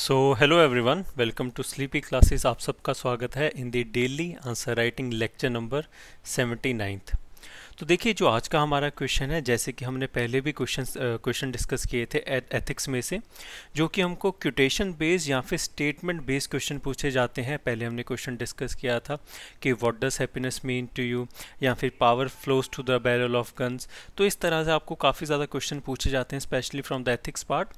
so hello everyone welcome to sleepy classes आप सबका स्वागत है in the daily answer writing lecture number seventy ninth तो देखिए जो आज का हमारा क्वेश्चन है जैसे कि हमने पहले भी क्वेश्चन क्वेश्चन डिस्कस किए थे एथिक्स में से जो कि हमको क्यूटेशन बेस्ड या फिर स्टेटमेंट बेस क्वेश्चन पूछे जाते हैं पहले हमने क्वेश्चन डिस्कस किया था कि what does happiness mean to you या फिर power flows to the barrel of guns तो इस तरह से आपको काफ़ी ज़्यादा क्वेश्चन पूछे जाते हैं specially from the ethics part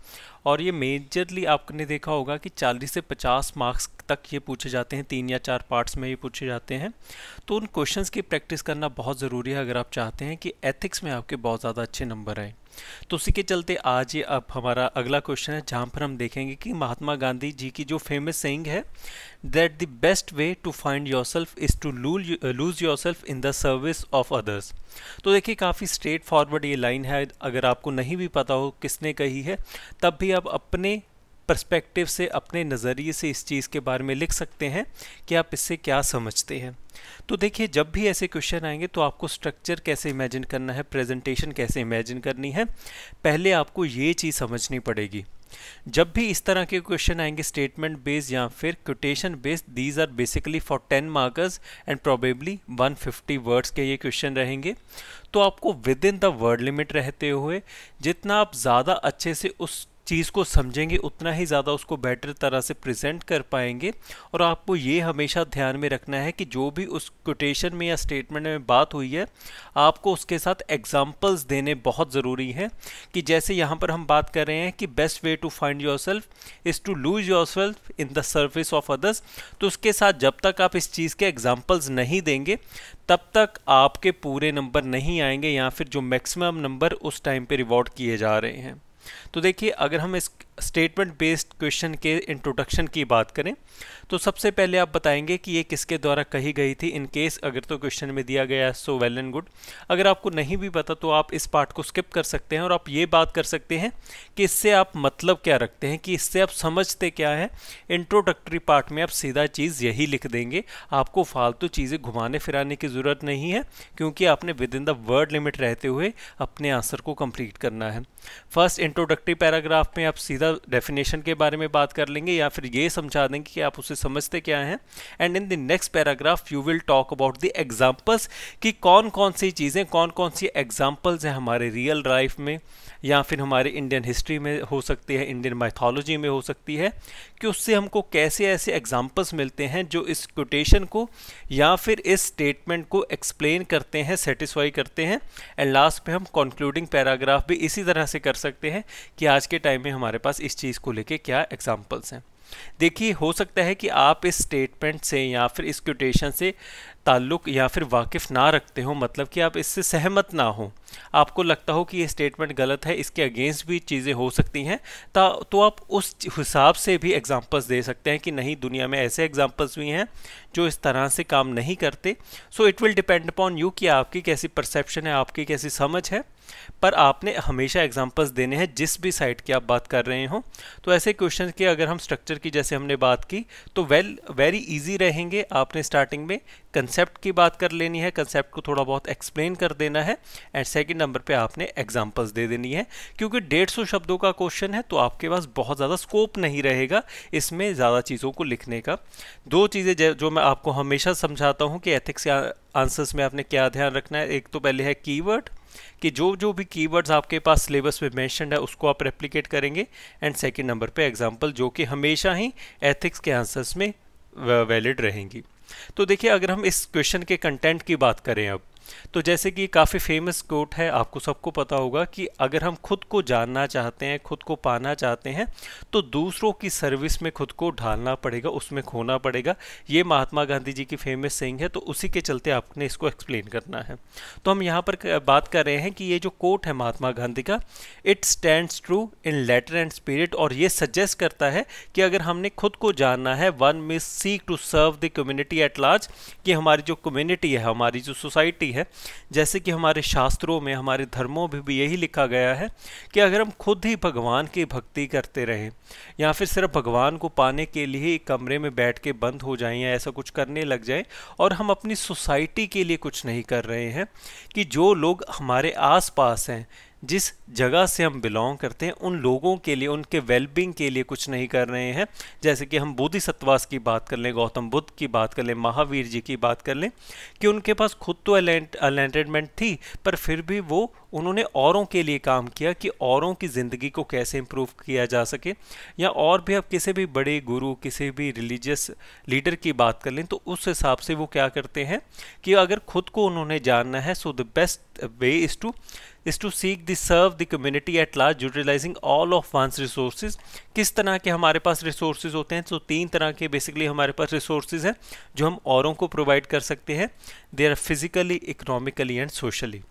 और ये मेजरली आपने देखा होगा कि 40 से 50 मार्क्स तक ये पूछे जाते हैं तीन या चार पार्ट्स में ये पूछे जाते हैं तो उन क्वेश्चंस की प्रैक्टिस करना बहुत ज़रूरी है अगर आप चाहते हैं कि एथिक्स में आपके बहुत ज़्यादा अच्छे नंबर आए तो उसी के चलते आज ये अब हमारा अगला क्वेश्चन है जहाँ पर हम देखेंगे कि महात्मा गांधी जी की जो फेमस सेइंग है that the best way to find yourself is to lose yourself in the service of others तो देखिए काफ़ी स्ट्रेट फॉरवर्ड ये लाइन है अगर आपको नहीं भी पता हो किसने कही है तब भी आप अपने पर्सपेक्टिव से अपने नज़रिए से इस चीज़ के बारे में लिख सकते हैं कि आप इससे क्या समझते हैं तो देखिए जब भी ऐसे क्वेश्चन आएंगे तो आपको स्ट्रक्चर कैसे इमेजिन करना है प्रेजेंटेशन कैसे इमेजिन करनी है पहले आपको ये चीज़ समझनी पड़ेगी जब भी इस तरह के क्वेश्चन आएंगे स्टेटमेंट बेस्ड या फिर quotation based these are basically for ten markers and probably fifty words के ये क्वेश्चन रहेंगे तो आपको within the word limit रहते हुए जितना आप ज़्यादा अच्छे से उस चीज़ को समझेंगे उतना ही ज़्यादा उसको बेटर तरह से प्रेजेंट कर पाएंगे और आपको ये हमेशा ध्यान में रखना है कि जो भी उस कोटेशन में या स्टेटमेंट में बात हुई है आपको उसके साथ एग्जाम्पल्स देने बहुत ज़रूरी हैं कि जैसे यहाँ पर हम बात कर रहे हैं कि best way to find yourself is to lose yourself in the service of others तो उसके साथ जब तक आप इस चीज़ के एग्जाम्पल्स नहीं देंगे तब तक आपके पूरे नंबर नहीं आएंगे या फिर जो मैक्सिमम नंबर उस टाइम पे रिवॉर्ड किए जा रहे हैं तो देखिए अगर हम इस स्टेटमेंट बेस्ड क्वेश्चन के इंट्रोडक्शन की बात करें तो सबसे पहले आप बताएंगे कि ये किसके द्वारा कही गई थी इन केस अगर तो क्वेश्चन में दिया गया है सो वेल एंड गुड अगर आपको नहीं भी पता तो आप इस पार्ट को स्किप कर सकते हैं और आप ये बात कर सकते हैं कि इससे आप मतलब क्या रखते हैं कि इससे आप समझते क्या है इंट्रोडक्टरी पार्ट में आप सीधा चीज़ यही लिख देंगे आपको फालतू तो चीज़ें घुमाने फिराने की ज़रूरत नहीं है क्योंकि आपने within the word limit रहते हुए अपने आंसर को कंप्लीट करना है फर्स्ट इंट्रोडक्टरी पैराग्राफ में आप सीधा डेफिनेशन के बारे में बात कर लेंगे या फिर ये समझा देंगे कि आप उसे समझते क्या हैं and in the next paragraph you will talk about the examples कि कौन कौन सी चीज़ें कौन कौन सी एग्जाम्पल्स हैं हमारे रियल लाइफ में या फिर हमारे इंडियन हिस्ट्री में हो सकती है इंडियन माइथोलॉजी में हो सकती है कि उससे हमको कैसे ऐसे एग्जाम्पल्स मिलते हैं जो इस कोटेशन को या फिर इस स्टेटमेंट को एक्सप्लेन करते हैं सेटिस्फाई करते हैं एंड लास्ट में हम कंक्लूडिंग पैराग्राफ भी इसी तरह से कर सकते हैं कि आज के टाइम में हमारे पास इस चीज़ को लेके क्या एग्जाम्पल्स हैं देखिए हो सकता है कि आप इस स्टेटमेंट से या फिर इस क्यूटेशन से ताल्लुक़ या फिर वाकिफ़ ना रखते हो मतलब कि आप इससे सहमत ना हो आपको लगता हो कि ये स्टेटमेंट गलत है इसके अगेंस्ट भी चीज़ें हो सकती हैं तो आप उस हिसाब से भी एग्ज़ाम्पल्स दे सकते हैं कि नहीं दुनिया में ऐसे एग्ज़ाम्पल्स भी हैं जो इस तरह से काम नहीं करते so it will depend upon you कि आपकी कैसी परसेप्शन है आपकी कैसी समझ है पर आपने हमेशा एग्जाम्पल्स देने हैं जिस भी साइट की आप बात कर रहे हो तो ऐसे क्वेश्चन की अगर हम स्ट्रक्चर की जैसे हमने बात की तो वेल वेरी ईजी रहेंगे आपने स्टार्टिंग में कंसेप्ट की बात कर लेनी है कंसेप्ट को थोड़ा बहुत एक्सप्लेन कर देना है एंड सेकेंड नंबर पर आपने एग्जाम्पल्स दे देनी है क्योंकि डेढ़ सौ शब्दों का क्वेश्चन है तो आपके पास बहुत ज़्यादा स्कोप नहीं रहेगा इसमें ज़्यादा चीज़ों को लिखने का दो चीज़ें जो मैं आपको हमेशा समझाता हूँ कि एथिक्स आंसर्स में आपने क्या ध्यान रखना है एक तो पहले है कीवर्ड कि जो जो भी कीवर्ड्स आपके पास सिलेबस में मैंशन है उसको आप रेप्लीकेट करेंगे एंड सेकेंड नंबर पर एग्जाम्पल जो कि हमेशा ही एथिक्स के आंसर्स में वैलिड रहेंगी तो देखिए अगर हम इस क्वेश्चन के कंटेंट की बात करें अब तो जैसे कि काफ़ी फेमस कोट है आपको सबको पता होगा कि अगर हम खुद को जानना चाहते हैं खुद को पाना चाहते हैं तो दूसरों की सर्विस में खुद को ढालना पड़ेगा उसमें खोना पड़ेगा ये महात्मा गांधी जी की फेमस सेंग है तो उसी के चलते आपने इसको एक्सप्लेन करना है तो हम यहाँ पर बात कर रहे हैं कि ये जो कोट है महात्मा गांधी का it stand true in letter and spirit और ये सजेस्ट करता है कि अगर हमने खुद को जानना है one must seek to serve the community at large कि हमारी जो कम्युनिटी है हमारी जो सोसाइटी है है जैसे कि हमारे शास्त्रों में हमारे धर्मों में भी यही लिखा गया है कि अगर हम खुद ही भगवान की भक्ति करते रहें या फिर सिर्फ भगवान को पाने के लिए एक कमरे में बैठ के बंद हो जाएं या ऐसा कुछ करने लग जाएं और हम अपनी सोसाइटी के लिए कुछ नहीं कर रहे हैं कि जो लोग हमारे आसपास हैं जिस जगह से हम बिलोंग करते हैं उन लोगों के लिए उनके वेलबिंग के लिए कुछ नहीं कर रहे हैं जैसे कि हम बोधि सत्वास की बात कर लें गौतम बुद्ध की बात कर लें महावीर जी की बात कर लें कि उनके पास खुद तो अलेंटेडमेंट थी पर फिर भी वो उन्होंने औरों के लिए काम किया कि औरों की ज़िंदगी को कैसे इम्प्रूव किया जा सके या और भी आप किसी भी बड़े गुरु किसी भी रिलीजियस लीडर की बात कर लें तो उस हिसाब से वो क्या करते हैं कि अगर खुद को उन्होंने जानना है so the best way is to is to seek the serve the community at last utilising all of ones resource किस तरह के हमारे पास रिसोर्सेज होते हैं तो तीन तरह के बेसिकली हमारे पास रिसोर्सेज हैं जो हम औरों को प्रोवाइड कर सकते हैं they are physically economically and socially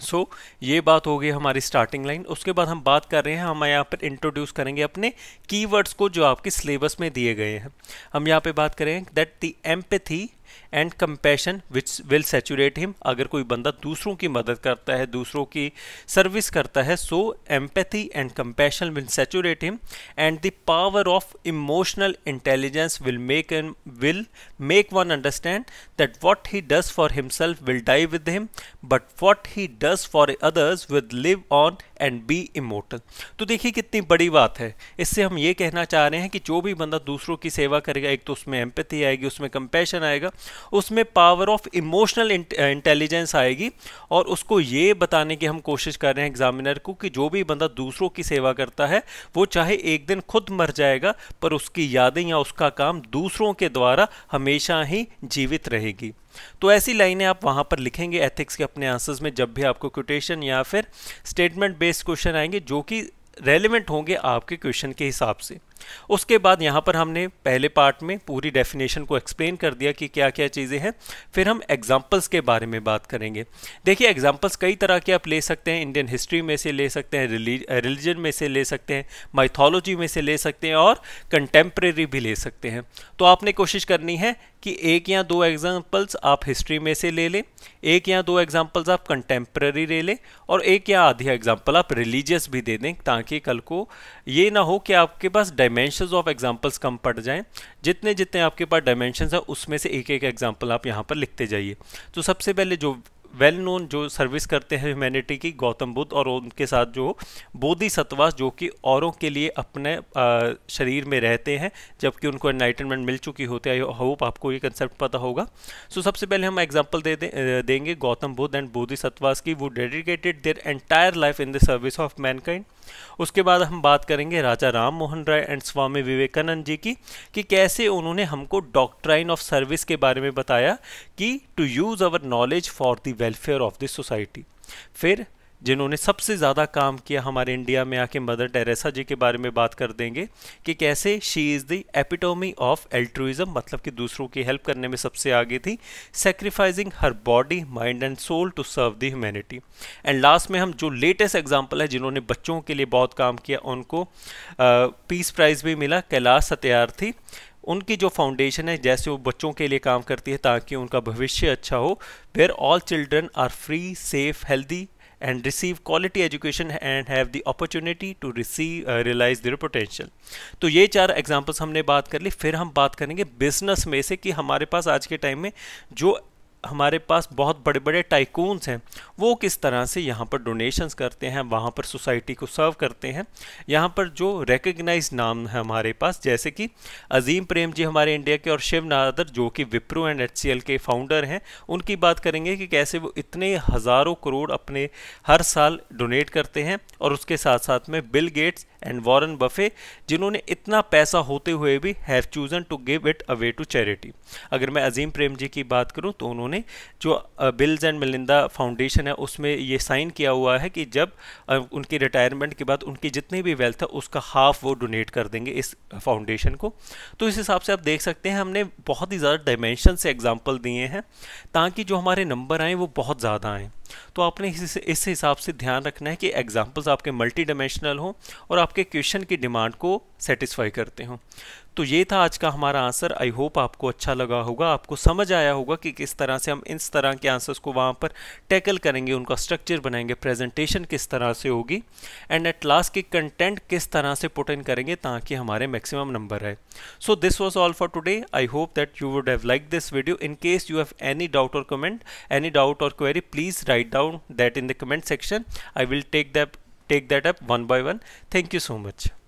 so so, ये बात हो गई हमारी स्टार्टिंग लाइन उसके बाद हम बात कर रहे हैं हम यहाँ पर इंट्रोड्यूस करेंगे अपने कीवर्ड्स को जो आपके सिलेबस में दिए गए हैं हम यहाँ पे बात करें that the empathy and compassion which will saturate him अगर कोई बंदा दूसरों की मदद करता है दूसरों की सर्विस करता है so empathy and compassion will saturate him and the power of emotional intelligence will make an will make one understand that what he does for himself will die with him but what he does for others with live on and be immortal तो देखिए कितनी बड़ी बात है इससे हम ये कहना चाह रहे हैं कि जो भी बंदा दूसरों की सेवा करेगा एक तो उसमें एम्पैथी आएगी उसमें कंपैशन आएगा उसमें पावर ऑफ इमोशनल इंटेलिजेंस आएगी और उसको ये बताने की हम कोशिश कर रहे हैं एग्जामिनर को कि जो भी बंदा दूसरों की सेवा करता है वो चाहे एक दिन खुद मर जाएगा पर उसकी यादें या उसका काम दूसरों के द्वारा हमेशा ही जीवित रहेगी तो ऐसी लाइनें आप वहाँ पर लिखेंगे एथिक्स के अपने आंसर्स में जब भी आपको क्यूटेशन या फिर स्टेटमेंट बेस्ड क्वेश्चन आएंगे जो कि रेलिवेंट होंगे आपके क्वेश्चन के हिसाब से उसके बाद यहाँ पर हमने पहले पार्ट में पूरी डेफिनेशन को एक्सप्लेन कर दिया कि क्या क्या चीज़ें हैं फिर हम एग्जाम्पल्स के बारे में बात करेंगे देखिए एग्जाम्पल्स कई तरह के आप ले सकते हैं इंडियन हिस्ट्री में से ले सकते हैं रिलीजन में से ले सकते हैं माइथोलॉजी में से ले सकते हैं और कंटेम्प्रेरी भी ले सकते हैं तो आपने कोशिश करनी है कि एक या दो एग्जाम्पल्स आप हिस्ट्री में से ले लें एक या दो एग्जाम्पल्स आप कंटेम्प्रेरी ले लें और एक या आधी एग्जाम्पल आप रिलीजियस भी दे दें ताकि कल को ये ना हो कि आपके पास डेम डायमेंशन ऑफ एग्जाम्पल्स कम पड़ जाएँ जितने जितने आपके पास डायमेंशन है उसमें से एक एक एग्जाम्पल आप यहाँ पर लिखते जाइए तो सबसे पहले जो वेल नोन जो सर्विस करते हैं ह्यूमैनिटी की गौतम बुद्ध और उनके साथ जो बोधि सत्वास जो कि औरों के लिए अपने शरीर में रहते हैं जबकि उनको एनलाइटनमेंट मिल चुकी होती है होप आपको ये कंसेप्ट पता होगा सो so, सबसे पहले हम एग्जाम्पल दे, दे देंगे गौतम बुद्ध एंड बोधि सत्वास की वो dedicated their entire life in the service of mankind उसके बाद हम बात करेंगे राजा राम मोहन राय एंड स्वामी विवेकानंद जी की कि कैसे उन्होंने हमको डॉक्ट्राइन ऑफ सर्विस के बारे में बताया कि to use our knowledge for the welfare of this society फिर जिन्होंने सबसे ज़्यादा काम किया हमारे इंडिया में आके मदर टेरेसा जी के बारे में बात कर देंगे कि कैसे she is the epitome of altruism मतलब कि दूसरों की हेल्प करने में सबसे आगे थी सेक्रीफाइजिंग हर body mind and soul to serve the humanity and last में हम जो लेटेस्ट एग्जाम्पल है जिन्होंने बच्चों के लिए बहुत काम किया उनको पीस प्राइज़ भी मिला कैलाश सत्यार्थी उनकी जो फाउंडेशन है जैसे वो बच्चों के लिए काम करती है ताकि उनका भविष्य अच्छा हो where all children are free safe healthy and receive quality education and have the opportunity to receive realize realize potential तो ये चार एग्जांपल्स हमने बात कर ली फिर हम बात करेंगे बिजनेस में से कि हमारे पास आज के टाइम में जो हमारे पास बहुत बड़े बड़े टाइकून्स हैं वो किस तरह से यहाँ पर डोनेशंस करते हैं वहाँ पर सोसाइटी को सर्व करते हैं यहाँ पर जो रिकग्नाइज नाम है हमारे पास जैसे कि अजीम प्रेम जी हमारे इंडिया के और शिव नादर जो कि विप्रो एंड एच के फाउंडर हैं उनकी बात करेंगे कि कैसे वो इतने हज़ारों करोड़ अपने हर साल डोनेट करते हैं और उसके साथ साथ में Bill Gates and Warren Buffett जिन्होंने इतना पैसा होते हुए भी have chosen to give it away to charity अगर मैं अजीम प्रेम जी की बात करूं तो उन्होंने जो बिल्स एंड मिलिंदा फाउंडेशन है उसमें ये साइन किया हुआ है कि जब उनकी रिटायरमेंट के बाद उनकी जितनी भी वेल्थ है उसका हाफ वो डोनेट कर देंगे इस फाउंडेशन को तो इस हिसाब से आप देख सकते हैं हमने बहुत ही ज़्यादा डायमेंशन से एग्जाम्पल दिए हैं ताकि जो हमारे नंबर आएँ वो बहुत ज़्यादा आएँ तो आपने इस, इस हिसाब से ध्यान रखना है कि एग्जांपल्स आपके मल्टी डायमेंशनल हों और आपके क्वेश्चन की डिमांड को सेटिस्फाई करते हों तो ये था आज का हमारा आंसर आई होप आपको अच्छा लगा होगा आपको समझ आया होगा कि किस तरह से हम इस तरह के आंसर्स को वहाँ पर टैकल करेंगे उनका स्ट्रक्चर बनाएंगे प्रेजेंटेशन किस तरह से होगी एंड एट लास्ट की कंटेंट किस तरह से पुट इन करेंगे ताकि हमारे मैक्सिमम नंबर आए so this was all for today I hope that you would have like this video in case you have any doubt और कमेंट एनी डाउट और query please write down that in the comment section I will take that take that up one by one thank you so much